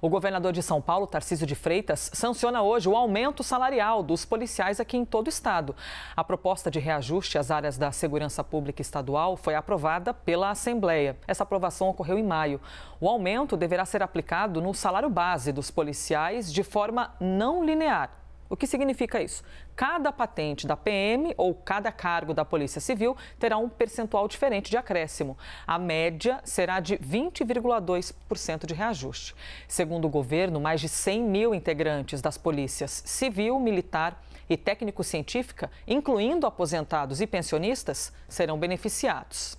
O governador de São Paulo, Tarcísio de Freitas, sanciona hoje o aumento salarial dos policiais aqui em todo o estado. A proposta de reajuste às áreas da segurança pública estadual foi aprovada pela Assembleia. Essa aprovação ocorreu em maio. O aumento deverá ser aplicado no salário base dos policiais de forma não linear o que significa isso? Cada patente da PM ou cada cargo da Polícia Civil terá um percentual diferente de acréscimo. A média será de 20,2% de reajuste. Segundo o governo, mais de 100 mil integrantes das polícias civil, militar e técnico-científica, incluindo aposentados e pensionistas, serão beneficiados.